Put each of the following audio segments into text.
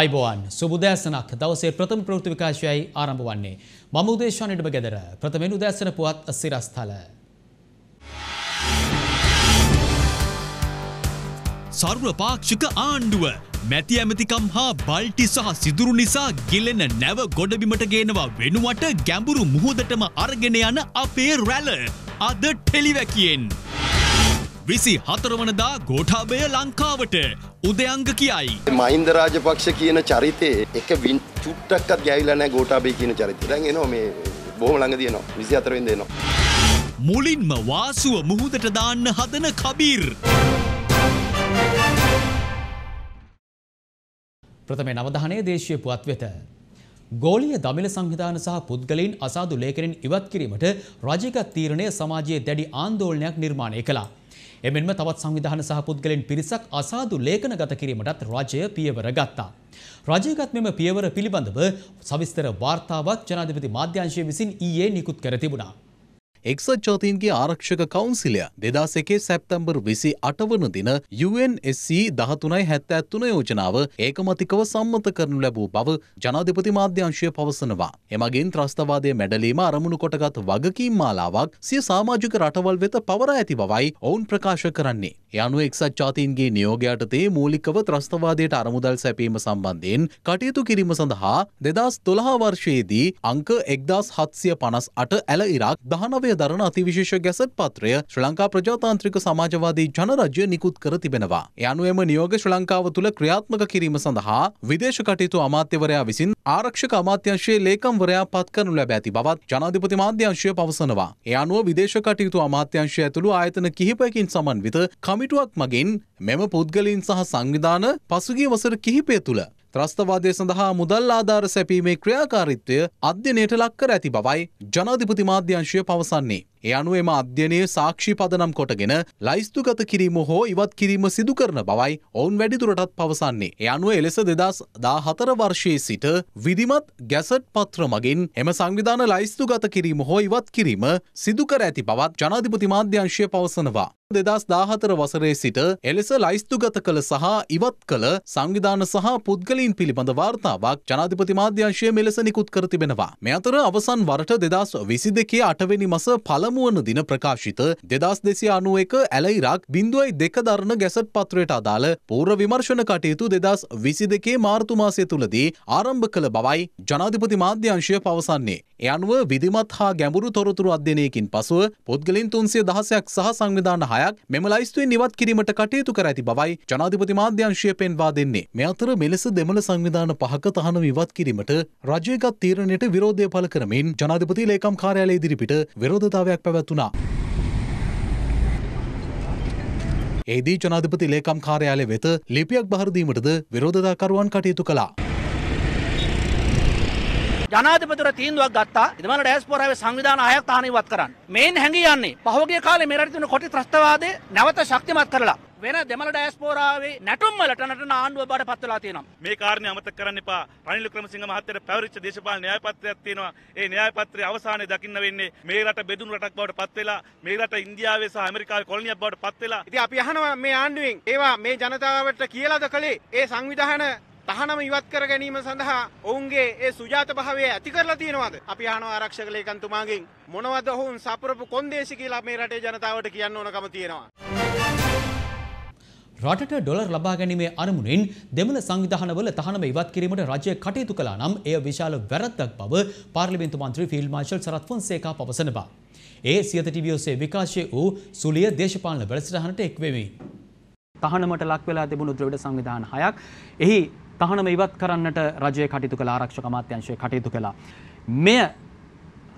අයිබෝවන් සුබුදෑසනක් දවසේ ප්‍රථම ප්‍රෘති විකාශයයි ආරම්භ වන්නේ. මම උදේශානටම ගෙදර ප්‍රථමෙන් උදෑසන පුවත් සිරස්ථල. සර්වපාක්ෂික ආණ්ඩුව මැති ඇමතිකම් හා බල්ටි සහ සිදුරු නිසා ගෙලෙන නැව ගොඩබිමට ගේනවා වෙනුවට ගැඹුරු මුහුදටම අරගෙන යන අපේ රැල අද ටෙලිවැකියෙන්. විසි හතරවනදා ගෝඨාභය ලංකාවට උදයංග කියයි. මහින්ද රාජපක්ෂ කියන චරිතය එක වින් චුට්ටක්කත් ගැවිලනෑ ගෝටාබේ කියන චරිත දැන් එනවා මේ බොහම ළඟ තියනවා විසි අතරෙන් දෙනවා. මුලින්ම වාසුව මුහුදට දාන්න හදන කබීර්. ප්‍රථමේ නවධානය දේශය පුවත් වෙත. ගෝලිය දමිල සංවිධාන සහ පුද්ගලයින් අසාදු ලේකරෙන් ඉවත් කිරීමට රජගත් තීරණය සමාජයේ දැඩි ආන්දෝලනයක් නිර්මාණය කලා. එමෙන්ම තවත් සංවිධාන සහ පුද්ගලයන් පිරිසක් අසාදු ලේඛන ගත කිරීමටත් රජය පියවර ගත්තා. රජයගත් මෙම පියවර පිළිබඳව සවිස්තර වාර්තාවක් ජනාධිපති මාධ්‍යංශය විසින් ඊයේ නිකුත් කර තිබුණා. එක්සත් ජාතීන්ගේ ආරක්ෂක කවුන්සිලය දෙදස් එකේ සැප්තැම්බර් විසි අටවන දින UNSC දහතුනයි හැත්ත ඇත්තුන යෝජනාව ඒකමතිකව සම්මත කරනු ලැබූ බව ජනාධිපති මාධ්‍යංශය පවසනවා. එමගින් ත්‍රස්තවාදය මැඩලීම අරමුණු කොටගත් වගකීම් මාලාවක් සිය සාමාජික රටවල් වෙත පවර ඇති බවයි ඔවුන් ප්‍රකාශ කරන්නේ. යනු එක්සත් ජාතීන්ගේ නියෝගයටතේ මූලිකව ත්‍රස්තවාදයට අරමුදල් සැපීම සම්බන්ධයෙන් කටයුතු කිරීම සඳහා දෙදස් තුළහා වර්ෂයේදී අංක එක්දස් හත්සිය පනස් අට ඇල ඉරක් දහනවය ස්වභාවය දරන අතිවිශේෂ ගැසට් පත්‍රය ශ්‍රී ලංකා ප්‍රජාතාන්ත්‍රික සමාජවාදී ජනරජය නිකුත් කර තිබෙනවා. ඒ අනුවම නියෝග ශ්‍රී ලංකාව තුළ ක්‍රියාත්මක කිරීම සඳහා විදේශ කටයුතු අමාත්‍යවරයා විසින් ආරක්ෂක අමාත්‍යංශයේ ලේකම්වරයා පත් කරනු ලැබ ඇති බවත් ජනාධිපති මාධ්‍යංශය පවසනවා. ඒ අනුව විදේශ කටයුතු අමාත්‍යංශය ඇතුළු ආයතන කිහිපයකින් සමන්විත කමිටුවක් මගින් මෙම පුද්ගලින් සහ සංවිධාන පසුගිය වසර කිහිපය තුළ ත්‍රස්තවාදය සඳහා මුදල් ආධාර සැපීමේ ක්‍රියාකාරිත්වය අධ්‍යනයට ලක්කර ඇති බවයි ජනාධිපති මාධ්‍යංශය පවසන්නේ. ඒ අනුව එම අධ්‍යනය සාක්ෂි පදනම් කොටගෙන ලයිස්තුගත කිරීම හෝ ඉවත් කිරීම සිදු කරන බවයි ඔවුන් වැඩිදුරටත් පවසන්නේ. ඒ අනුව එලෙස දෙදස් දා හතර වර්ෂයේ සිට විධිමත් ගැසට් පත්‍ර මගින් එම සංවිධාන ලයිස්තුගත කිරීම හෝ ඉවත් කිරීම සිදුකර ඇති බවත් ජනාධිපති මාධ්‍යංශය පවසනවා. දෙදස් දාහතර වසරේ සිට එලෙස ලයිස්තුගත කළ සහ ඉවත් කළ සංවිධාන සහ පුද්ගලින් පිළිබඳ වාර්තාවක් ජනාධිපති මාධ්‍යංශය මෙලෙස නිකුත් කර තිබෙනවා. මෙ අතර අවසන් වරට දෙදස් විසි දෙකේ අටවැනි මස පළමුුවන දින ප්‍රකාශිත දෙදස් දෙසි අනුව එක ඇලයිරක් බින්දුවයි දෙක දරන ගැසට් පත්‍රයට අදාළ පූර්ව විමර්ශන කටයුතු දෙදස් විසි දෙකේ මාර්තුමාසය තුළදී ආරම්භ කළ බවයි ජනාධිපති මාධ්‍යංශය පවසන්නේ. ඒ අනුව විධිමත් හා ගැඹුරු තොරතුරු අධ්‍යනයකින් පසුව පුද්ගලින් තුන්සේ දහසයක් සහ සංවිධාන හයක් මෙම ලයිස්තුවෙන් ඉවත් කිරීමට කටයුතු කර ඇති බවයි ජනාධිපති මාධ්‍යංශය පෙන්වා දෙන්නේ. මෙ අතර මෙලෙස දෙමළ සංවිධාන පහක තහනම් ඉවත් කිරීමට රජයගත් තීරණයට විරෝධය පළ කරමින් ජනාධිපති ලේකම් කාර්යාලය ඉදිරිපිට විරෝධතාවයක් පැවැත්වුණා. ඒදී ජනාධිපති ලේකම් කාර්යාලය වෙත ලිපියක් බහරදීමටද විරෝධතාකරුවන් කටයුතු කළා. ජනාධිපතිවර තීන්දුවක් ගත්තා දෙමළ ඩයස්පෝරාවේ සංවිධාන හයක් තහනම් ඉවත් කරන්න. මේන් හැංගී යන්නේ පහුගිය කාලේ මේ රටේ තිබුණු කොටි ත්‍රස්තවාදය නැවත ශක්තිමත් කරලා වෙන දෙමළ ඩයස්පෝරාවේ නැටුම් වලට නටන ආණ්ඩුව බඩ පත් වෙලා තියෙනවා. මේ කාරණේ අමතක කරන්න එපා. රනිල් වික්‍රමසිංහ මහත්තයාට පැවරිච්ච දේශපාලන න්‍යාය පත්‍රයක් තියෙනවා. ඒ න්‍යාය පත්‍රයේ අවසානයේ දකින්න වෙන්නේ මේ රට බෙදුණු රටක් බවට පත් වෙලා මේ රට ඉන්දියාවේ සහ ඇමරිකාවේ කොලනියක් බවට පත් වෙලා. ඉතින් අපි අහනවා මේ ආණ්ඩුවෙන් ඒවා මේ ජනතාවට කියලාද කළේ? ඒ සංවිධාන තහනම ඉවත් කර ගැනීම සඳහා ඔවුන්ගේ ඒ සුජාත භාවය ඇති කරලා තියෙනවද? අපි අහනවා ආරක්ෂක ලේකම්තුමාගෙන් මොනවද ඔවුන් සපුරපු කොන්දේසි කියලා මේ රටේ ජනතාවට කියන්න ඕනකම තියෙනවා. රටට ඩොලර් ලබා ගැනීමේ අරමුණෙන් දෙමළ සංවිධානවල තහනම ඉවත් කිරීමට රජය කටයුතු කළා නම් එය විශාල වැරද්දක් බව පාර්ලිමේන්තු මන්ත්‍රී ෆීල්ඩ් මාර්ෂල් සරත් ෆොන්සේකා පවසන බව. ඒ සියත ටීවී ඔස්සේ විකාශය වූ සුලිය දේශපාලන වැඩසටහනට එක් වෙමි. තහනමට ලක් වෙලා තිබුණු ද්‍රවිඩ සංවිධාන හයක් එහි තහනම ඉවත් කරන්නට රජය කටයුතු කළ ආරක්ෂක අමාත්‍යංශය කටයුතු කළා. මෙය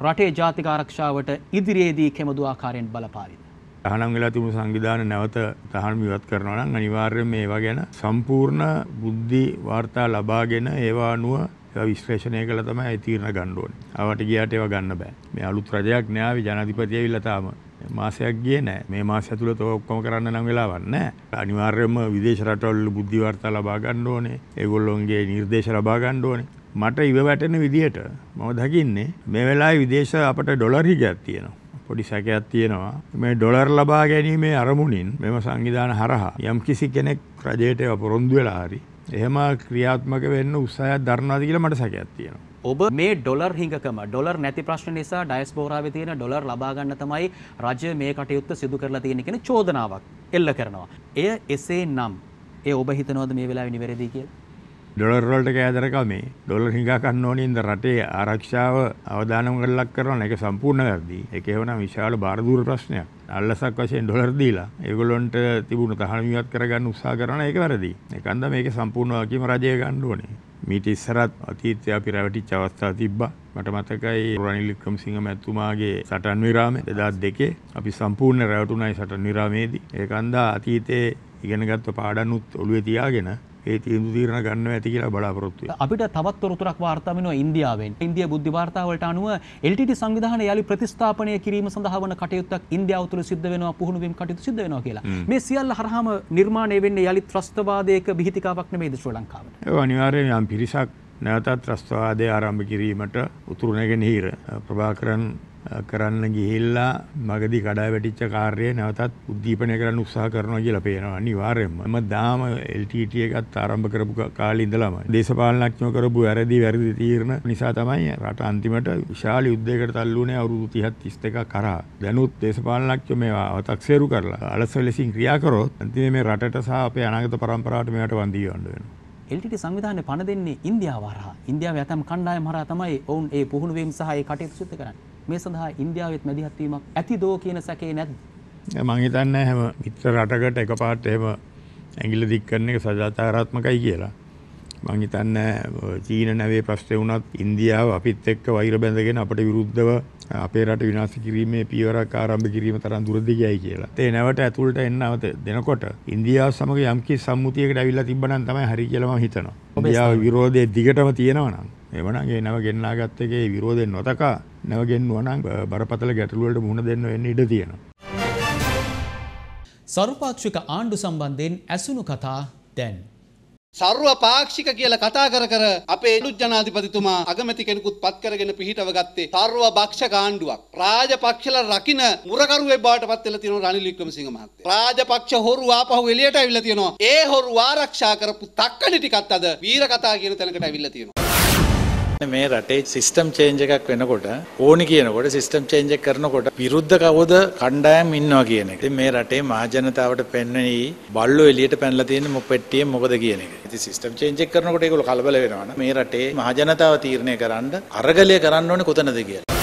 රටේ ජාතික ආරක්ෂාවට ඉදිරියේදී කෙමදු ආකාරයෙන් බලපාවිද. තහනම් වෙලා තිබුණු සංවිධාන නැවත තහනම් ඉවත් කරනවා නම් අනිවාර්යයෙන් මේවා ගැන සම්පූර්ණ බුද්ධි වාර්තා ලබාගෙන ඒවා අනුව විශ්ලේෂණය කළ තමයි තීරණ ගන්න ඕනේ. ආවට ගියාට ඒවා ගන්න බෑ. මේ අලුත් රජයක් න්යාවි ජනාධිපතිය ඇවිල්ලා තාම මාසයක් ගියේ නෑ මේ මාසය ඇතුළත ඔක්කොම කරන්න නම් වෙලාවක් නෑ අනිවාර්යයෙන්ම විදේශ රටවල බුද්ධි වාර්තා ලබා ගන්න ඕනේ ඒගොල්ලොන්ගේ නිර්දේශ ලබා ගන්න ඕනේ මට ඉව වැටෙන විදියට මම දකින්නේ මේ වෙලාවේ විදේශ අපට ඩොලර් හිගයක් තියෙනවා පොඩි සැකයක් තියෙනවා මේ ඩොලර් ලබා ගැනීමේ අරමුණින් මෙම සංවිධාන හරහා යම් කිසි කෙනෙක් රජයට පොරොන්දු වෙලා හරි එහෙම ක්‍රියාත්මක වෙන්න උත්සාහයක් දරනවාද කියලා මට සැකයක් තියෙනවා ඔබ මේ ඩොලර් හිඟකම ඩොලර් නැති ප්‍රශ්න නිසා ඩයස්පෝරාවේ තියෙන ඩොලර් ලබා ගන්න තමයි රජය මේ කටයුත්ත සිදු කරලා තියෙන කියන චෝදනාවක් එල්ල කරනවා. එය එසේ නම් ඒ ඔබ හිතනවද මේ වෙලාවේ නිවැරදි කියලා? ඩොලර් වලට කෑදරකමේ ඩොලර් හිඟා ගන්න ඕනේ ඉඳ රටේ ආරක්ෂාව අවදානම් කරලක් කරන එක සම්පූර්ණ වැරදි. ඒක එවනම් විශාල බාරදූර ප්‍රශ්නයක්. අල්ලසක් වශයෙන් ඩොලර් දීලා ඒගොල්ලොන්ට තිබුණු තහනම ඉවත් කරගන්න උත්සාහ කරන එක වැරදි. ඒකන්ද මේක සම්පූර්ණ වගකීම රජය ගන්න ඕනේ. මීට ඉස්සරත් අතීතය අපි රැවටිච් අවස්ථා තිබ්බා මට මතකයි රනිල් වික්‍රමසිංහ මැතිතුමාගේ සටන් විරාමය 2002 අපි සම්පූර්ණ රැවටුණයි සටන් විරාමයේදී ඒකන්දා අතීතයේ ඉගෙනගත්තු පාඩනුත් ඔළුවේ තියාගෙන ඒ තීන්දු තීරණ ගන්නවා ඇති කියලා බලාපොරොත්තු වෙනවා. අපිට තවත් තොරතුරක් වාර්තා වෙනවා ඉන්දියාවෙන්. ඉන්දියා බුද්ධි වාර්තාවලට අනුව LTT සංවිධානය යාලි ප්‍රතිස්ථාපනය කිරීම සඳහා වන කටයුත්තක් ඉන්දියාව තුළ සිද්ධ වෙනවා පුහුණු වීම කටයුතු සිද්ධ වෙනවා කියලා. මේ සියල්ල හරහාම නිර්මාණය වෙන්නේ යාලි ත්‍රස්තවාදයක බිහිතිකාවක් නෙමෙයිද ශ්‍රී ලංකාවට? ඒ අනිවාර්යයෙන් යම් පිරිසක් නැවතත් ත්‍රස්තවාදය ආරම්භ කිරීමට උතුරු නැගෙනහිර ප්‍රභාකරන් කරන්න ගිහිල්ලා මගදී කඩා වැටිච්ච කාර්යය නැවතත් උද්දීපනය කරන්න උත්සාහ කරනවා කියලා පේනවා අනිවාර්යයෙන්ම. මම දාම LTT එකත් ආරම්භ කරපු කාලේ ඉඳලම දේශපාලනඥයෝ කරපු වැරදි වැරදි තීරණ නිසා තමයි රට අන්තිමට විශාල යුද්ධයකට තල්ලු වුණේ අවුරුදු 30 31 කරා. දැනුත් දේශපාලනඥයෝ මේවා අවතක්සේරු කරලා අලස ලෙසින් ක්‍රියා කරොත් අන්තිමේ මේ රටට සහ අපේ අනාගත පරම්පරාවට මේවට වන්දී යවන්න වෙනවා. එල්ටිට සංවිධානය පණ දෙන්නේ ඉන්දියාව හරහා ඉන්දියාව ඇතම් කණ්ඩායම් හරහා තමයි ඔවුන් ඒ පුහුණුවීම් සහ ඒ කටයුතු සිදු කරන්නේ. මේ සඳහා ඉන්දියාවෙත් මැදිහත්වීමක් ඇති දෝ කියන සැකේ නැද්ද? මං හිතන්නේ හැම මිත්‍ර රටකට එකපාරට එහෙම ඇඟිල්ල දික් කරන එක සදාචාරාත්මකයි කියලා. මං හිතන්නේ චීන නැවේ ප්‍රශ්නේ වුණත් ඉන්දියාව අපිත් එක්ක වෛර බැඳගෙන අපට විරුද්ධව අපේ රට විනාශ කිරීමේ පියවරක් ආරම්භ කිරීම තරම් දුරදිගයි කියලා. ඒ නැවට ඇතුළට එන්න අවත දෙනකොට ඉන්දියාව සමග යම්කි සම්මුතියකට ඇවිල්ලා තිබ්බනම් තමයි හරි කියලා මම හිතනවා. ඉන්දියාව විරෝධයේ දිගටම තියෙනවා නම් එවනම් ඒ නැව ගෙන්නාගත්ත එකේ විරෝධයෙන් නොතකා නැවගෙන්වනං බරපතල ගැටලුවලට මුහුණ දෙන්න වෙන්න ඉඩ තියෙනවා. සර්වපාක්ෂික ආණ්ඩු සම්බන්ධයෙන් ඇසුණු කතා දැන්. සර්ව පාක්ෂික කියලා කතා කර කර අපේ එනුත් ජනාධිපතිතුමා අගමැති කෙනෙකුත් පත් කරගෙන පිහිටව ගත්තේ සර්ව පක්ෂ කාණ්ඩුවක්. රාජපක්ෂල රකින මුරකරුවේ බවට පත් වෙලා තියෙනවා රනිල් වික්‍රමසිංහ මහත්තයා. රාජපක්ෂ හොරු ආපහු එළියට ඇවිල්ලා තියෙනවා. ඒ හොරු ආරක්ෂා කරපු තක්කඩි ටිකත් අද වීර කතා කියන තැනකට ඇවිල්ලා තියෙනවා. මේ රටේ සිස්ටම් චේන්ජ් එකක් වෙනකොට ඕනි කියනකොට සිස්ටම් චේන්ජ් එක කරනකොට විරුද්ධ කවුද කණ්ඩායම් ඉන්නවා කියන එක. ඉතින් මේ රටේ මහජනතාවට පෙන්වෙයි බල්ලෝ එළියට පැනලා තියෙන මොපෙට්ටිය මොකද කියන එක. ඉතින් සිස්ටම් චේන්ජ් එක කරනකොට ඒගොල්ලෝ කලබල වෙනවනේ. මේ රටේ මහජනතාව තීරණය කරන්න අරගලය කරන්න ඕනේ කොතනද කියලා.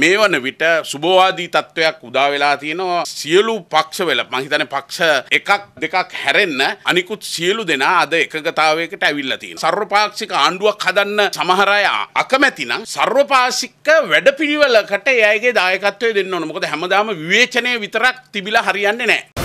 මේ වන විට සුබවාදී තත්ත්වයක් උදා වෙලා තියෙනවා සියලු පක්ෂ වෙල මං හිතන්නේ පක්ෂ එකක් දෙකක් හැරෙන්න අනිකුත් සියලු දෙනා අද එකගතාවයකට ඇවිල්ලා තියෙනවා සර්වපාක්ෂික ආණ්ඩුවක් හදන්න සමහර අය අකමැති නම් සර්වපාක්ෂික වැඩපිළිවෙලකට එයාගේ දායකත්වය දෙන්න ඕන මොකද හැමදාම විවේචනය විතරක් තිබිලා හරියන්නේ නැහැ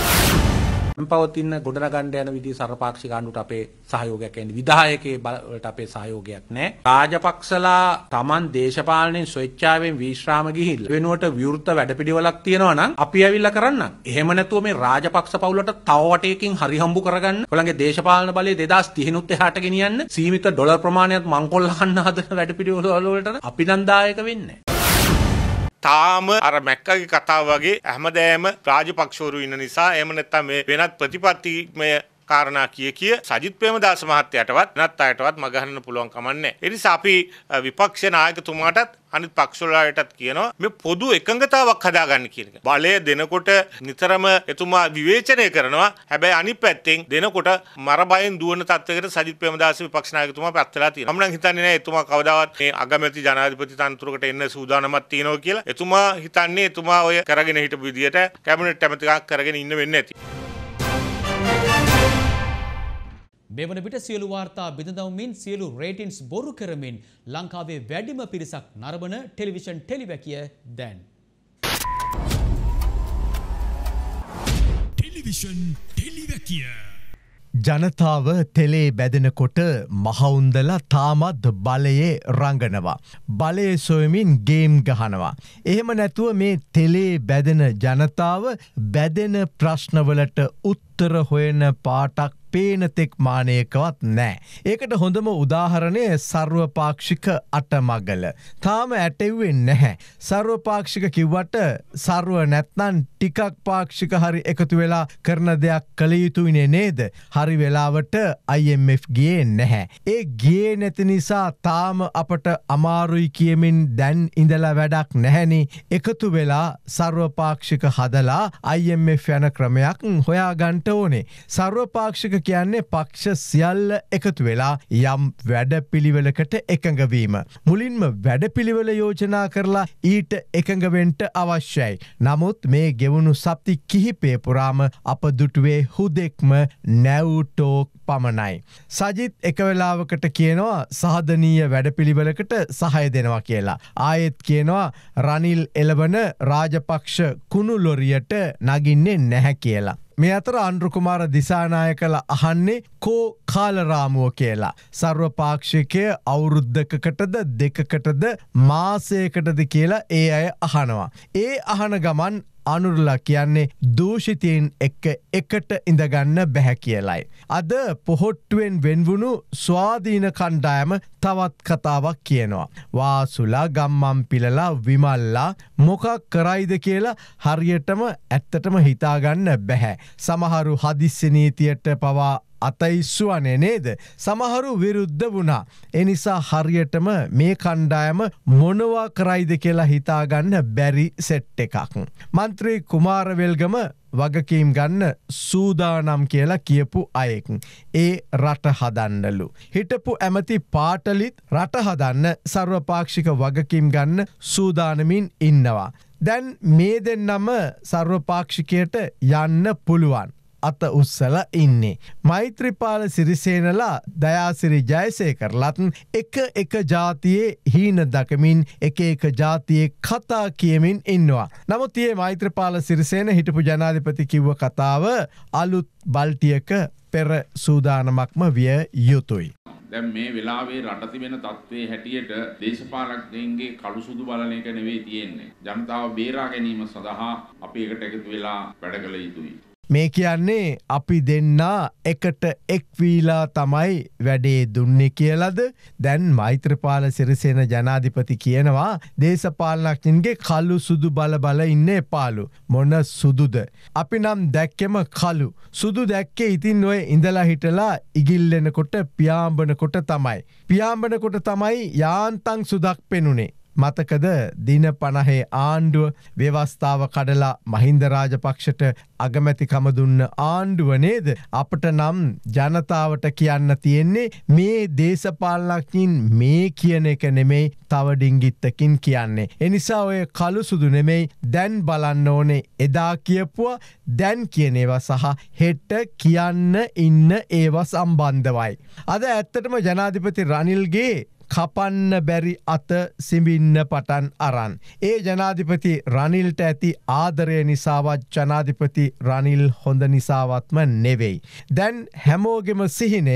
පවතින ගොඩනගන්න යන විදිහේ සරපාක්ෂික ආණ්ඩුවට අපේ සහයෝගයක් ඇන්නේ විධායකයේ බලවලට අපේ සහයෝගයක් නැහැ. රාජපක්ෂලා Taman දේශපාලනයෙන් ස්වේච්ඡාවෙන් විශ්‍රාම ගිහිල්ලා වෙනුවට විවෘත වැඩපිළිවෙලක් තියෙනවා නම් අපි ඇවිල්ලා කරන්න. එහෙම නැතුව මේ රාජපක්ෂ පවුලට තව වටයකින් හරි හම්බු කරගන්න. ඔයගොල්ලන්ගේ දේශපාලන බලය 2030 උත් එහාට ගෙනියන්න. සීමිත ඩොලර් ප්‍රමාණයක් මංකොල්ල ගන්න හදන වැඩපිළිවෙල වලට අපි නම් දායක වෙන්නේ නැහැ. තාම අර මැක්කගේ කතාව වගේ හැමදෑම රාජපක්ෂවරු ඉන්න නිසා එහෙම නැත්නම් මේ වෙනත් ප්‍රතිපත්තිමය කාරණා කිය කිය සජිත් ප්‍රේමදාස මහත්තයටවත් නැත් අයටවත් මගහන්න පුළුවන් කමන්නේ. ඒ නිසා අපි විපක්ෂ නායකතුමාටත් අනිත් පක්ෂවලටත් කියනවා මේ පොදු එකඟතාවක් හදාගන්න කියන එක. බලය දෙනකොට නිතරම එතුමා විවේචනය කරනවා. හැබැයි අනිත් පැත්තෙන් දෙනකොට මර බයෙන් දුවන තත්ත්වයකට සජිත් ප්‍රේමදාස විපක්ෂ නායකතුමා පත් වෙලා තියෙනවා. මම නම් හිතන්නේ නැහැ එතුමා කවදාවත් මේ අගමැති ජනාධිපති තනතුරකට එන්න සූදානමක් තියෙනවා කියලා. එතුමා හිතන්නේ එතුමා ඔය කරගෙන හිටපු විදියට කැබිනට් ඇමතිකමක් කරගෙන ඉන්න වෙන්නේ නැති. මෙවන විට සියලු වාර්තා බිඳඳවමින් සියලු රේටින්ස් බොරු කරමින් ලංකාවේ වැඩිම පිරිසක් නරඹන ටෙලිවිෂන් ටෙලිවැකිය දැන්. ටෙලිවිෂන් ටෙලිවැකිය. ජනතාව තෙලේ බැදෙනකොට මහවුන්දලා තාමත් බලයේ රඟනවා. බලය සොයමින් ගේම් ගහනවා. එහෙම නැතුව මේ තෙලේ බැදෙන ජනතාව බැදෙන ප්‍රශ්නවලට උත් උත්තර හොයන පාටක් පේනතෙක් මානයකවත් නෑ. ඒකට හොඳම උදාහරණය සර්වපාක්ෂික අටමගල. තාම ඇටෙව්වෙන් නැහැ. සර්වපාක්ෂික කිව්වට සර්ව නැත්නන් ටිකක් පාක්ෂික හරි එකතු වෙලා කරන දෙයක් කළ යුතුයිනේ නේද. හරි වෙලාවට IMF ගේ නැහැ. ඒ ගේ නැති නිසා තාම අපට අමාරුයි කියමින් දැන් ඉඳලා වැඩක් නැහැනි එකතු වෙලා සර්වපාක්ෂික හදලා IMF යන ක්‍රමයක් හොයාගන්ට යන්න ඕනේ. සර්වපාක්ෂික කියන්නේ පක්ෂ සියල්ල එකතු වෙලා යම් වැඩපිළිවෙලකට එකඟවීම. මුලින්ම වැඩපිළිවෙල යෝජනා කරලා ඊට එකඟවෙන්ට අවශ්‍යයි. නමුත් මේ ගෙවුණු සප්ති කිහිපේ පුරාම අප දුටුවේ හුදෙක්ම නැව්ටෝක් පමණයි. සජිත් එකවෙලාවකට කියනවා සාධනීය වැඩපිළිවෙලකට සහය දෙනවා කියලා. ආයෙත් කියනවා රනිල් එලවන රාජපක්ෂ කුණුලොරියට නගින්නේ නැහැ කියලා. මේ අතර අන්රුකුමාර දිසානායකල අහන්නේ කෝ කාලරාමුව කියලා. සර්වපාක්ෂිකය අවුරුද්ධකකටද දෙකකටද මාසයකටද කියලා ඒ අය අහනවා. ඒ අහන ගමන් අනුරලා කියන්නේ දූෂිතයෙන් එක්ක එකට ඉඳගන්න බැහැ කියලයි. අද පොහොට්ටුවෙන් වෙන්වුණු ස්වාධීන කණ්ඩායම තවත් කතාවක් කියනවා. වාසුලා ගම්මම් පිලලා විමල්ලා මොකක් කරයිද කියලා හරියටම ඇත්තටම හිතාගන්න බැහැ. සමහරු හදිස්්‍යනීතියට පවා අතයිස්සුවනේ නේද. සමහරු විරුද්ධ වුණා. එනිසා හරියටම මේ කණ්ඩායම මොනවා කරයිද කියලා හිතාගන්න බැරි සෙට් එකක්. මන්ත්‍රී කුමාරවෙල්ගම වගකීම් ගන්න සූදානම් කියලා කියපු අයෙක්. ඒ රට හදන්නලු. හිටපු ඇමති පාටලිත් රට හදන්න සර්වපාක්ෂික වගකීම් ගන්න සූදානමින් ඉන්නවා. දැන් මේ දෙන්නම සර්වපාක්ෂිකයට යන්න පුළුවන්. අත උත්සල ඉන්නේ. මෛත්‍රපාල සිරිසේනලා දයාසිරි ජයසය කරලත් එක එක ජාතියේ හීන දකමින් එක එක ජාතියේ කතා කියමින් ඉන්නවා. නමුත් ඒ මෛත්‍රපාල සිරිසේන හිටපු ජනාධිපති කිව්ව කතාව අලුත් බල්ටියක පෙර සූදානමක්ම විය යුතුයි. දැන් මේ වෙලාවේ රට තිබෙන තත්ත්වයේ හැටියට දේශපාලකයන්ගේ කළු සුදු බලන එක නෙවෙයි තියෙන්නේ. ජනතාව බේරා ගැනීම සඳහා අපි එකට එකතු වෙලා වැඩ කළ යුතුයි. මේ කියන්නේ අපි දෙන්නා එකට එක්වීලා තමයි වැඩේ දුන්නේ කියලද දැන් මෛත්‍රපාල සිරිසේන ජනාධිපති කියනවා දේශපාලනක්ඥන්ගේ කල්ලු සුදු බලබල ඉන්න එපාලු මොන සුදුද. අපි නම් දැක්කෙම කලු සුදු දැක්කේ ඉතින් ඔය ඉඳලා හිටලා ඉගිල්ලෙනකොට පියාම්බනකොට තමයි. පියාම්බනකොට තමයි යාන්තං සුදක් පෙනුනේ. මතකද දින පණහේ ආණ්ඩුව ව්‍යවස්ථාව කඩලා මහින්ද රාජපක්ෂට අගමැතිකම දුන්න ආණ්ඩුව නේද අපට නම් ජනතාවට කියන්න තියෙන්නේ මේ දේශපාලනඥින් මේ කියන එක නෙමෙයි තව ඩිංගිත්තකින් කියන්නේ. එනිසා ඔය කළු සුදු නෙමෙයි දැන් බලන්න ඕනේ එදා කියපුවා දැන් කියනේවා සහ හෙට්ට කියන්න ඉන්න ඒවා සම්බන්ධවයි. අද ඇත්තටම ජනාධිපති රනිල්ගේ කපන්න බැරි අත සිඹින්න පටන් අරන්. ඒ ජනාධිපති රනිල්ට ඇති ආදරය නිසාවත් ජනාධිපති රනිල් හොඳ නිසාවත්ම නෙවෙයි. දැන් හැමෝගෙම සිහිනය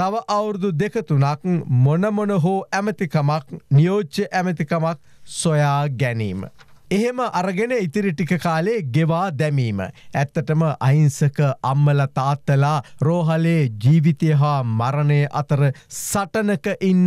තව අවුරුදු දෙකතුනක් මොනමොන හෝ ඇමතිකමක් නියෝච්ච ඇමතිකමක් සොයා ගැනීම. එහෙම අරගෙන ඉතිරි ටික කාලේ ගෙවා දැමීම. ඇත්තටම අහිංසක අම්මල තාත්තලා රෝහලේ ජීවිතය හා මරණය අතර සටනක ඉන්න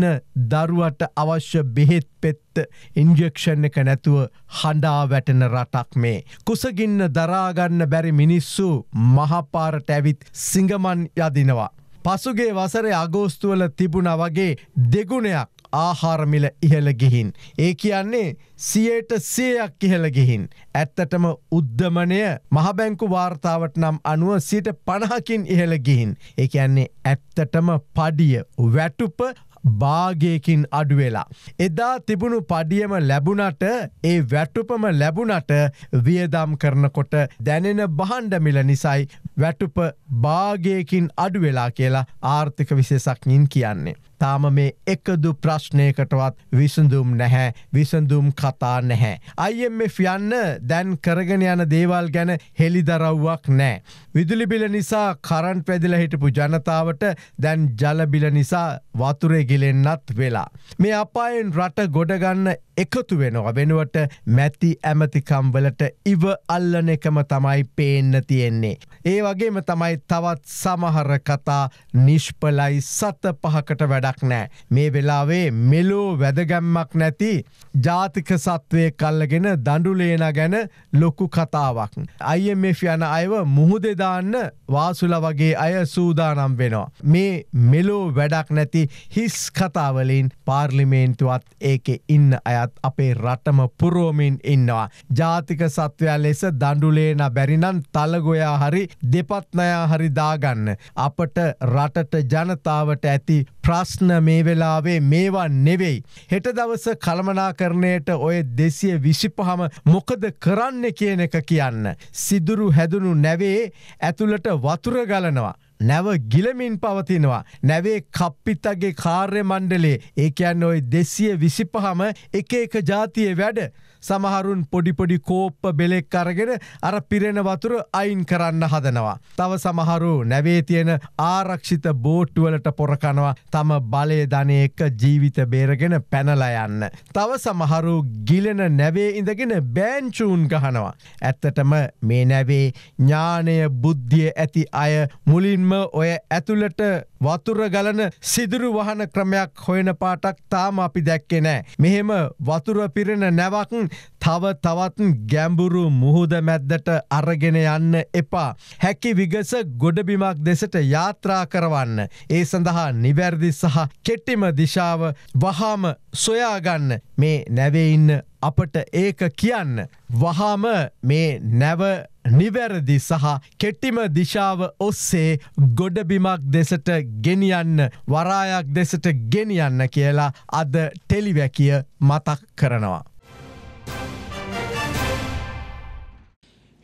දරුවට අවශ්‍ය බෙහෙත් පෙත්ත ඉන්ජෙක්ෂන් එක නැතුව හඬා වැටෙන රටක් මේ. කුසගින්න දරාගන්න බැරි මිනිස්සු මහපාරට ඇවිත් සිංගමන් යදිනවා. පසුගේ වසරේ අගෝස්තුවල තිබුණ වගේ දෙගුණයක් ආහාරමිල ඉහළ ගිහින්. ඒ කියන්නේ සියයට සේයක් ඉහළ ගිහින්. ඇත්තටම උද්ධමනය මහබැංකු වාර්තාවට නම් අනුව සිට පණහකින් ඉහළ ගිහින්. ඒ කියන්නේ ඇත්තටම පඩිය වැටුප භාගයකින් අඩුවෙලා. එදා තිබුණු පඩියම ලැබුණට ඒ වැටුපම ලැබුණට වියදම් කරනකොට දැනෙන බහන්ඩමිල නිසයි වැටුප භාගයකින් අඩුවෙලා කියලා ආර්ථික විශේසක්ඥින් කියන්නේ. තාම මේ එකදු ප්‍රශ්නයකටවත් විසඳුම් නැහැ විසඳුම් කතා නැහැ. IMF යන්න දැන් කරගෙන යන දේවල් ගැන හෙළිදරව්වක් නෑ. විදුලිබිල නිසා කරන්් පැදිල හිටපු ජනතාවට දැන් ජලබිල නිසා වතුරේ ගිලෙන්න්නත් වෙලා. මේ අපායෙන් රට ගොඩගන්න එකතු වෙනවා වෙනුවට මැති ඇමතිකම්වලට ඉව අල්ලන එකම තමයි පේන්න තියෙන්නේ. ඒ වගේම තමයි තවත් සමහර කතා නිෂ්පලයි සත පහකට වැඩක්. දෙයක් නෑ. මේ වෙලාවේ මෙලෝ වැදගැම්මක් නැති ජාතික සත්වය කල්ලගෙන දඩුලේන ගැන ලොකු කතාවක්. IMF යන අයව මුහුදෙදාන්න වාසුල වගේ අය සූදානම් වෙනවා. මේ මෙලෝ වැඩක් නැති හිස් කතාවලින් පාර්ලිමේන්තුවත් ඒක ඉන්න අයත් අපේ රටම පුරෝමින් ඉන්නවා. ජාතික සත්වයා ලෙස දඩුලේන බැරිනන් තලගොයා හරි දෙපත්නයා හරි දාගන්න. අපට රටට ජනතාවට ඇති ප්‍රශ්න මේ වෙලාවේ මේවා නෙවෙයි. හෙට දවස කළමනාකරණයට ඔය දෙසිය විශිපහම මොකද කරන්න කියන එක කියන්න. සිදුරු හැදුණු නැවේ ඇතුළට වතුර ගලනවා. නැව ගිලමින් පවතිනවා. නැවේ කප්පිත්තගේ කාර්ය මණ්ඩලේ ඒකයන් ඔයි දෙසිය විසිපහම එක එක ජාතිය වැඩ. සමහරුන් පොඩිපොඩි කෝප්ප බෙලෙක් අරගෙන අර පිරෙන වතුර අයින් කරන්න හදනවා. තව සමහරු නැවේ තියෙන ආරක්ෂිත බෝට්ටුවලට පොරකනවා තම බලය ධනය එක්ක ජීවිත බේරගෙන පැනලයන්න. තව සමහරු ගිලෙන නැවේ ඉඳගෙන බෑන්චූන් ගහනවා. ඇත්තටම මේ නැවේ ඥානය බුද්ධිය ඇති අය මුලින්ම ඔය ඇතුළට වතුර ගලන සිදුරු වහන ක්‍රමයක් හොයන පාටක් තාම අපි දැක්කේ නෑ. මෙහෙම වතුර පිරෙන නැවක් තව තවත් ගැඹුරු මුහුද මැද්දට අරගෙන යන්න එපා. හැකි විගස ගොඩබිමක් දෙසට යාත්‍රා කරවන්න. ඒ සඳහා නිවැරදි සහ කෙට්ටිම දිශාව වහාම සොයාගන්න මේ නැවේ ඉන්න අපට ඒක කියන්න. වහාම මේ නැව නිවැරදි සහ කෙට්ටිම දිශාව ඔස්සේ ගොඩබිමක් දෙසට ගෙනියන්න වරායක් දෙසට ගෙනියන්න කියලා අද ටෙලිවැකිය මතක් කරනවා.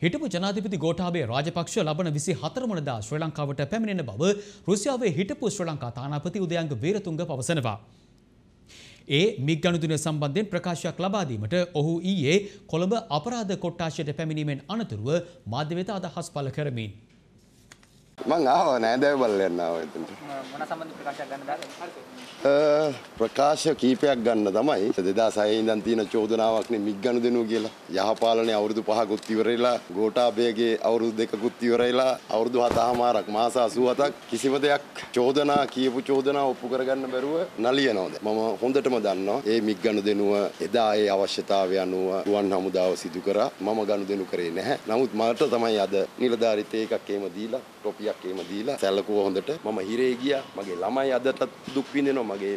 හිටපු ජනාධිපති ගෝඨාභය රාජපක්ෂ ලබන 24 වනදා ශ්‍රී ලංකාවට පැමිණෙන බව රුසියාවේ හිටපු ශ්‍රී ලංකා තානාපති උදයන්ග වීරතුංග පවසනවා. ඒ මික් ගණුතුනය සම්බන්ධයෙන් ප්‍රකාශයක් ලබාදීමට ඔහු ඊයේ කොළඹ අපරාධ කොට්ටාශයට පැමිණීමෙන් අනතුරුව මාධ්‍යවෙත අදහස් පල කරමින්. මං ආව නෑ දැන් බලන්න ආවා එතනට. මොන සම්බන්ධ ප්‍රකාශයක් ගන්න දාලා? ප්‍රකාශ කීපයක් ගන්න තමයි 2006 ඉඳන් තියෙන චෝදනාවක් නේ මිග් ගනුදෙනුව කියලා. යහපාලනේ අවුරුදු 5කුත් ඉවරයිලා, ගෝඨාභයගේ අවුරුදු 2කුත් ඉවරයිලා, අවුරුදු 7මාරක් මාස 87ක් කිසිම දෙයක් චෝදනා කියපු චෝදනා ඔප්පු කරගන්න බැරුව නලියනවද? මම හොඳටම දන්නවා. ඒ මිග් ගනුදෙනුව එදා ඒ අවශ්‍යතාවය අනුව ගුවන් හමුදාව සිදු කරා. මම ගනුදෙනු කරේ නැහැ. නමුත් මට තමයි අද නිලධාරිතේ එකක් එහෙම දීලා ටොපිය ටිකක් එහෙම දීලා සැලකුව හොඳට මම හිරේ ගියා මගේ ළමයි අදටත් දුක් විඳිනවා මගේ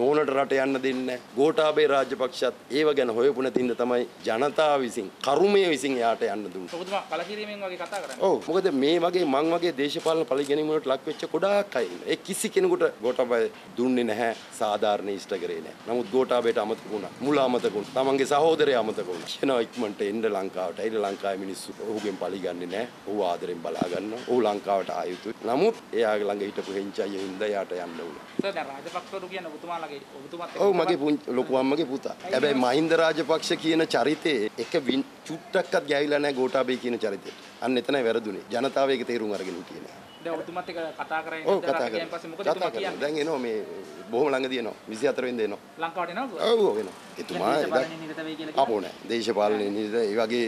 නෝනට රට යන්න දෙන්නේ ගෝඨාභය රාජපක්ෂත් ඒව ගැන හොයපු නැතිඳ තමයි ජනතාව විසින් කරුමේ විසින් එයාට යන්න දුන්නේ. ඔබතුමා කලකිරීමෙන් වගේ කතා කරන්නේ. ඔව්. මොකද මේ වගේ මං වගේ දේශපාලන පරිගැනීමකට ලක් වෙච්ච ගොඩාක් අය ඉන්නවා. ඒ කිසි කෙනෙකුට ගෝඨාභය දුන්නේ නැහැ සාධාරණ ඉෂ්ට කරේ නැහැ. නමුත් ගෝඨාභයට අමතක වුණා. මුල අමතක වුණා. තමන්ගේ සහෝදරයා අමතක වුණා. එනවා ඉක්මනට එන්න ලංකාවට. ඒ ලංකාවේ මිනිස්සු ඔහුගෙන් පරිගන්නේ නැහැ. ඔහු ආදරෙන් බලා ගන්නවා. ඔහු ලංකාවට ආ යුතුයි. නමුත් එයාගේ ළඟ හිටපු හෙන්චයි හින්දා එයාට යන්න උනා. සර් දැන් රාජපක්ෂවරු කියන ඔබතුමා මගේ ඔබතුමත් ඔව් මගේ ලොකු අම්මගේ පුතා. හැබැයි මහින්ද රාජපක්ෂ කියන චරිතේ එක චුට්ටක්වත් ගෑවිලා නැහැ ගෝඨාභය කියන චරිතේ. අන්න එතනයි වැරදුනේ. ජනතාව ඒක තේරුම් අරගෙන හිටියේ නැහැ. දැන් ඔබතුමත් එක්ක කතා කරගෙන ඉඳලා කතා කරගෙන පස්සේ මොකද එතුමා කියන්නේ? දැන් එනවා මේ බොහොම ළඟදී එනවා 24 වෙනිදා එනවා. ලංකාවට එනවා? ඔව් එනවා. එතුමා දේශපාලනේ නිරත වෙයි කියලා කිව්වා. ආපහු නැහැ. දේශපාලනේ නිරත ඒ වගේ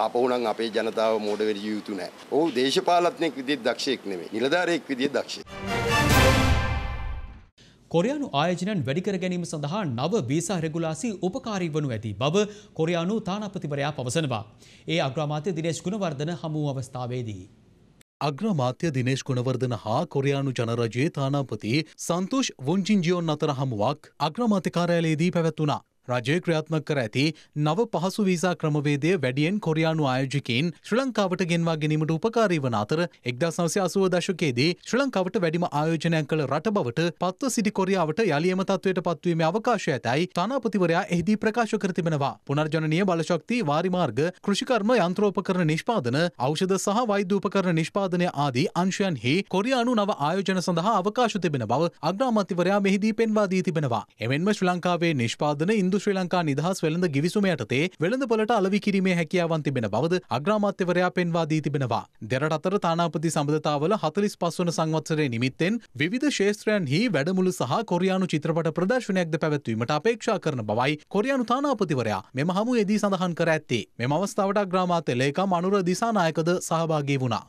ආපහු නම් අපේ ජනතාව මෝඩ වෙරිය යුතු නැහැ. ඔව් දේශපාලනඥයෙක් විදිහට දක්ෂයෙක් නෙමෙයි. නිලධාරියෙක් විදිහට දක්ෂයෙක්. කොරයානු ආයෝජනයන් වැඩිකර ගැනීම සඳහා නව වීසා රෙගුලාසි උපකාරී වනු ඇති බව කොරයානු තානාපතිවරයා පවසනවා. ඒ අග්‍රාමාත්‍ය දිනේශ් ගුණවර්ධන හමු අවස්ථාවේදී. අග්‍රමාත්‍ය දිනේශ් ගුණවර්ධන හා කොරයානු ජනරජයේ තානාපති සන්තෝෂ් වුන්ජින්ජියෝන් අතර හමුවක් අග්‍රමාත්‍ය කාර්යාලයේදී පැවැත්වුණා. රජය ක්‍රියාත්මක කර ඇති නව පහසු වීසා ක්‍රමවේදය වැඩියෙන් කොරියානු ආයෝජිකයින් ශ්‍රී ලංකාවට ගෙන්වා ගැනීමට උපකාරී වන අතර එක්දස් නවසය අසුව දශකයේදී ශ්‍රී ලංකාවට වැඩිම ආයෝජනයක් කළ රට බවට පත්ව සිටි කොරියාවට යළියම තත්වයට පත්වීම අවකාශය ඇතයි තානාපතිවරයා එහිදී ප්‍රකාශ කර තිබෙනවා. පුනර්ජනනීය බලශක්ති වාරිමාර්ග කෘෂිකර්ම යන්ත්‍රෝපකරණ නිෂ්පාදන ඖෂධ සහ වෛද්‍ය උපකරණ නිෂ්පාදනය ආදී අංශයන්හි කොරියානු නව ආයෝජන සඳහා අවකාශ තිබෙන බව අග්‍රාමාත්‍යවරයා මෙහිදී පෙන්වා දී තිබෙනවා. එමෙන්ම ශ්‍රී ලංකාවේ නිෂ්පාදන ඉන්දු මුහුදු ශ්‍රී ලංකා නිදහස් වෙළඳ ගිවිසුම යටතේ වෙළඳ පොලට අලවි කිරීමේ හැකියාවන් තිබෙන බවද අග්‍රාමාත්‍යවරයා පෙන්වා දී තිබෙනවා. දෙරට අතර තානාපති සබඳතාවල හතලිස් පස්වන සංවත්සරය නිමිත්තෙන් විධ ශේත්‍රයන්හි වැඩමුළු සහ කොරයානු චිත්‍රපට ප්‍රදර්ශනයක්ද පැවැත්වීමට අපේක්ෂා කරන බවයි කොරයානු තානාපතිවරයා මෙම හමු එදී සඳහන් කර ඇත්තේ. මෙම අවස්ථාවට ග්‍රාමාත්‍ය ලේකම් අනුර දිසානායකද සහභාගී වුණා.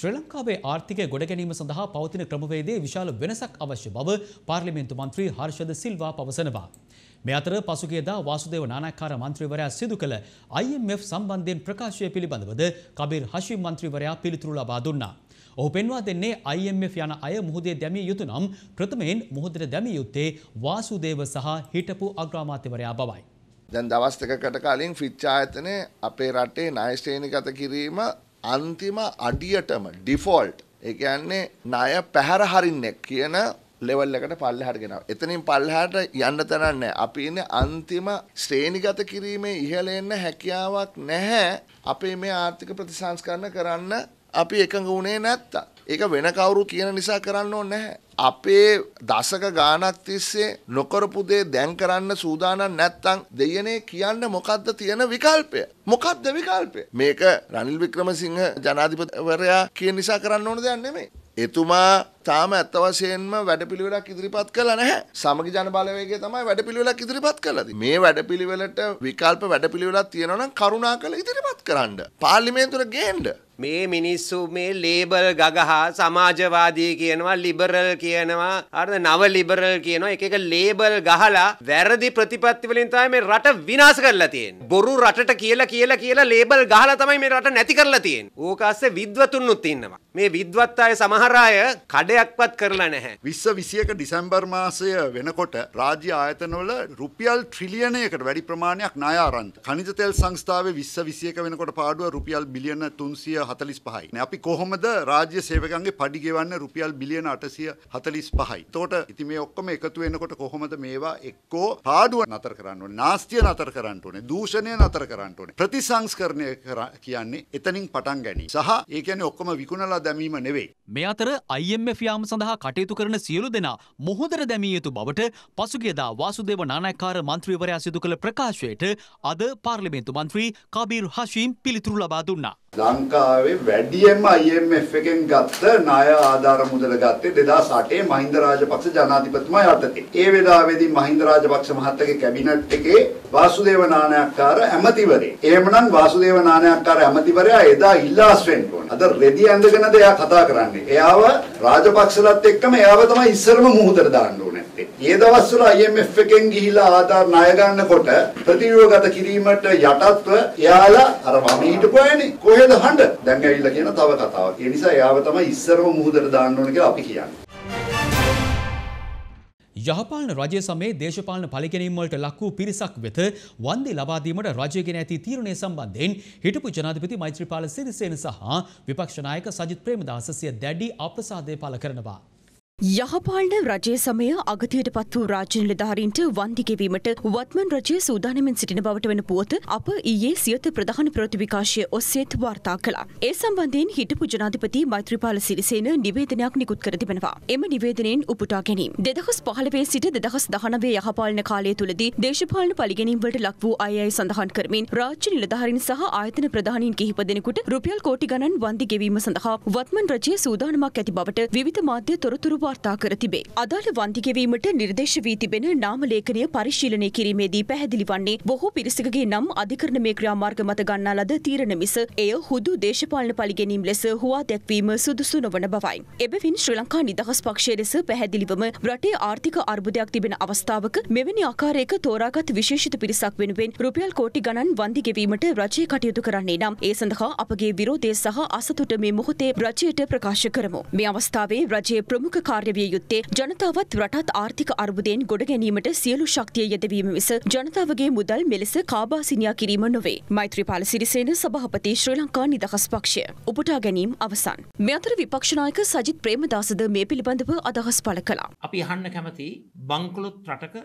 ශ්‍රී ලංකාවේ ආර්ථිකය ගොඩ ගැනීම සඳහා පවතින ක්‍රමවේදයේ විශාල වෙනසක් අවශ්‍ය බව පාර්ලිමේන්තු මන්ත්‍රී හර්ෂද සිල්වා පවසනවා. මේ අතර පසුගියදා වාසුදේව නානාකාර මන්ත්‍රීවරයා සිදු කළ IMF සම්බන්ධයෙන් ප්‍රකාශය පිළිබඳවද කබීර් හෂිම් මන්ත්‍රීවරයා පිළිතුරු ලබා දුන්නා. ඔහු පෙන්වා දෙන්නේ IMF යන අය මුහුදේ දැමිය යුතු නම් ප්‍රථමයෙන් මුහුදට දැමිය යුත්තේ වාසුදේව සහ හිටපු අග්‍රාමාත්‍යවරයා බවයි. දැන් දවස් දෙකකට කලින් ෆිච් ආයතනයේ අපේ රටේ ණය ශ්‍රේණිගත කිරීම අන්තිම අඩියටම ඩිෆෝල්ට් ඒ කියන්නේ ණය පැහැර හරින්නේ කියන ලෙවල් එකට පල්ලෙහාට ගෙනාව. එතනින් පල්ලෙහාට යන්න තැනක් නැහැ. අපි ඉන්නේ අන්තිම ශ්‍රේණිගත කිරීමේ ඉහළ එන්න හැකියාවක් නැහැ. අපේ මේ ආර්ථික ප්‍රතිසංස්කරණ කරන්න අපි එකඟ වුණේ නැත්තම්. ඒක වෙන කවුරු කියන නිසා කරන්න ඕනේ නැහැ. අපේ දශක ගානක් තිස්සේ නොකරපු දේ දැන් කරන්න සූදානම් නැත්තම් දෙයනේ කියන්න මොකද්ද තියෙන විකල්පය? මොකද්ද විකල්පය? මේක රනිල් වික්‍රමසිංහ ජනාධිපතිවරයා කියන නිසා කරන්න ඕන දෙයක් නෙමෙයි. එතුමා තාම ඇත්ත වශයෙන්ම වැඩපිළිවෙලක් ඉදිරිපත් කළා නැහැ. සමගි ජනබලවේගය තමයි වැඩපිළිවෙලක් ඉදිරිපත් කළා. මේ වැඩපිළිවෙලට විකල්ප වැඩපිළිවෙලක් තියෙනවා නම් කරුණාකර ඉදිරිපත් කරන්න. පාර්ලිමේන්තුවට ගේන්න. මේ මිනිස්සු මේ ලේබල් ගගහා සමාජවාදී කියනවා ලිබරල් කියනවා අර නව ලිබරල් කියනවා එක එක ලේබල් ගහලා වැරදි ප්‍රතිපත්ති වලින් තමයි මේ රට විනාශ කරලා තියෙන්නේ. බොරු රටට කියලා කියලා කියලා ලේබල් ගහලා තමයි මේ රට නැති කරලා තියෙන්නේ. ඕක අස්සේ විද්වතුන්නුත් ඉන්නවා. මේ විද්වත් අය සමහර අය කඩ දඩයක්වත් කරලා නැහැ. විස්ස විසියක ඩිසැම්බර් මාසය වෙනකොට රාජ්‍ය ආයතනවල රුපියල් ට්‍රිලියනයකට වැඩි ප්‍රමාණයක් ණය ආරංචි. ඛනිජ තෙල් සංස්ථාවේ විස්ස විසියක වෙනකොට පාඩුව රුපියල් බිලියන 345යි. නේ අපි කොහොමද රාජ්‍ය සේවකයන්ගේ පඩි ගෙවන්න රුපියල් බිලියන 845යි. එතකොට ඉතින් මේ ඔක්කොම එකතු වෙනකොට කොහොමද මේවා එක්කෝ පාඩුව නතර කරන්න ඕනේ, නාස්තිය නතර කරන්න ඕනේ, දූෂණය නතර කරන්න ඕනේ. ප්‍රතිසංස්කරණය කියන්නේ එතනින් පටන් ගැනීම. සහ ඒ කියන්නේ ඔක්කොම විකුණලා දැමීම නෙවෙයි. මේ අතර IMF ගෙනයාම සඳහා කටයුතු කරන සියලු දෙනා මොහොදර දැමිය යුතු බවට පසුගියදා වාසුදේව නානාකාර මන්ත්‍රීවරයා සිදු කළ ප්‍රකාශයට අද පාර්ලිමේන්තු මන්ත්‍රී කබීර් හෂීම් පිළිතුරු ලබා දුන්නා. ලංකාවේ වැඩියම IMF එකෙන් ගත්ත ණය ආධාර මුදල ගත්තේ 2008 මහින්ද රාජපක්ෂ ජනාධිපතිතුමා යටතේ. ඒ වෙලාවේදී මහින්ද රාජපක්ෂ මහත්තයාගේ කැබිනට් එකේ වාසුදේව නානායක්කාර ඇමතිවරේ. එහෙමනම් වාසුදේව නානායක්කාර ඇමතිවරයා එදා ඉල්ලාස් වෙන්න ඕන. අද රෙදි ඇඳගෙනද එයා කතා කරන්නේ. එයාව රාජ පක්ෂලත් එක්කම එයාව තමයි ඉස්සරම මුහුදට දාන්න ඕනේ නැත්තේ. ඒ දවස්වල IMF එකෙන් ගිහිලා ආධාර ණය ගන්නකොට ප්‍රතිවිරෝධගත කිරීමට යටත්ව එයාලා අර වම හිටපු අයනේ කොහෙද හඬ? දැන් ඇවිල්ලා කියන තව කතාවක්. ඒ නිසා එයාව තමයි ඉස්සරම මුහුදට දාන්න ඕනේ කියලා අපි කියන්නේ. යහපාලන රජය සමයේ දේශපාලන පලිගැනීම්වලට ලක් වූ පිරිසක් වෙත වන්දි ලබාදීමට රජයගෙන ඇති තීරණය සම්බන්ධයෙන් හිටපු ජනාධිපති මෛත්‍රීපාල සිරිසේන සහ විපක්ෂනායක සජිත් ප්‍රේමදාස සිය දැඩි අප්‍රසාදය පළ කරනවා. යහපාලන රජය සමය අගතියට පත් වූ රාජ්‍ය නිලධාරීන්ට වන්දි ගෙවීමට වත්මන් රජය සූදානමින් සිටින බවට වෙන පුවත අප ඊයේ සියත ප්‍රධාන ප්‍රවෘත්ති විකාශය ඔස්සේත් වාර්තා කළා. ඒ සම්බන්ධයෙන් හිටපු ජනාධිපති මෛත්‍රීපාල සිරිසේන නිවේදනයක් නිකුත් කර තිබෙනවා. එම නිවේදනයෙන් උපුටා ගැනීම. 2015 සිට 2019 යහපාලන කාලය තුලදී දේශපාලන පරිගැනීම් වලට ලක් වූ අයයි සඳහන් කරමින් රාජ්‍ය නිලධාරීන් සහ ආයතන ප්‍රධානීන් කිහිප දෙනෙකුට රුපියල් කෝටි ගණන් වන්දි ගෙවීම සඳහා වත්මන් රජය සූදානමක් ඇති බවට විවිධ මාධ්‍ය තොරතුරු වාර්තා කර තිබේ. අදාළ වන්දි ගෙවීමට නිර්දේශ වී තිබෙන නාමලේඛනය පරිශීලනය කිරීමේදී පැහැදිලි වන්නේ බොහෝ පිරිසකගේ නම් අධිකරණමය ක්‍රියාමාර්ග මත ගන්නා ලද තීරණ මිස එය හුදු දේශපාලන පරිගැනීම් ලෙස හුවා දැක්වීම සුදුසු නොවන බවයි. එබැවින් ශ්‍රී ලංකා නිදහස් පක්ෂය ලෙස පැහැදිලිවම රටේ ආර්ථික අර්බුදයක් තිබෙන අවස්ථාවක මෙවැනි ආකාරයක තෝරාගත් විශේෂිත පිරිසක් වෙනුවෙන් රුපියල් කෝටි ගණන් වන්දි ගෙවීමට රජය කටයුතු කරන්නේ නම් ඒ සඳහා අපගේ විරෝධය සහ අසතුට මේ මොහොතේ රජයට ප්‍රකාශ කරමු. මේ අවස්ථාවේ රජයේ ප්‍රමුඛ කාර්ය අනිවාර්ය විය යුත්තේ ජනතාවත් රටත් ආර්ථික අර්බුදයෙන් ගොඩ ගැනීමට සියලු ශක්තිය යෙදවීම මිස ජනතාවගේ මුදල් මෙලෙස කාබාසිනියා කිරීම නොවේ. මෛත්‍රීපාල සිරිසේන සභාපති ශ්‍රී ලංකා නිදහස් පක්ෂය. උපුටා ගැනීම අවසන්. මේ අතර විපක්ෂ නායක සජිත් ප්‍රේමදාසද මේ පිළිබඳව අදහස් පළ කළා. අපි අහන්න කැමති බංකොලොත් රටක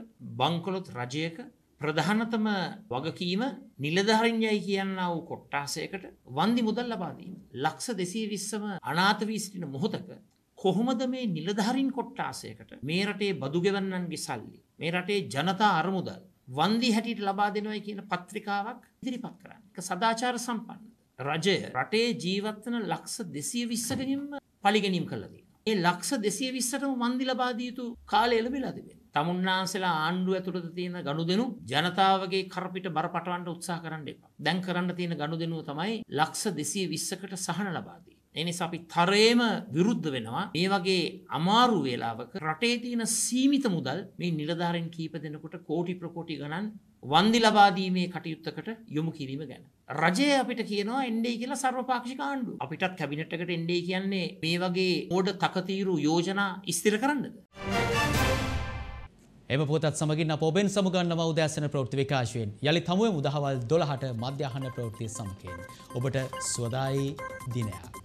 බංකොලොත් රජයක ප්‍රධානතම වගකීම නිලධාරින්යයි කියන්නා වූ කොට්ටාසයකට වන්දි මුදල් ලබාදීම. ලක්ෂ දෙසී විස්සම අනාත වී සිටින මොහොතක කොහොමද මේ නිලධහරින් කොට්ටාසයකට මේ රටේ බදුගෙවන්නන්ගේ සල්ලි. මේ රටේ ජනතා අරමුදල්. වන්දි හැටියට ලබා දෙනවයි කියන පත්‍රිකාවක් ඉදිරිපත් කරන්න. එක සදාචාර සම්පන්න. රජය රටේ ජීවත්වන ලක්ෂ දෙසිය විස්සකනින්ම පලිගැනීම් කලදී. ඒ ලක්ෂ දෙසිය විස්සටම වන්දි ලබාදීතු කාලය එළබෙලාදවෙන්. තමුන්නාන්සලා ආණ්ඩුව ඇතුළත තියෙන ගනුදෙනු ජනතාවගේ කරපිට බරපටවන්ට උත්සාහ කරන්න එපා. දැන් කරන්න තියෙන ගනුදෙනුව තමයි ලක්ෂ දෙසිය විස්සකට සහන ලබාදී. එනිස අපි තරේම විරුද්ධ වෙනවා මේ වගේ අමාරු වේලාවක රටේ තියෙන සීමිත මුදල් මේ නිලධාරෙන් කීප දෙනකොට කෝටි ප්‍රකෝටි ගණන් වන්දි ලබාදීමේ කටයුත්තකට යොමු කිරීම ගැන. රජය අපිට කියනවා එන්ඩේ කියලා සර්වපාක්ෂික ආණ්ඩු. අපිටත් කැබිනට්කට එන්ඩේ කියන්නේ මේ වගේ මෝඩ තකතීරු යෝජනා ඉස්තිර කරන්නද. එම පොතත් සමගින් අප ඔබෙන් සමුගන්නවා උදෑසන ප්‍රවෘත්ති විකාශයෙන් යළි තමුවම දහවල් 12ට මධ්‍යහන ප්‍රවෘත්ති සමකයෙන්. ඔබට සුවදායි දිනයක්.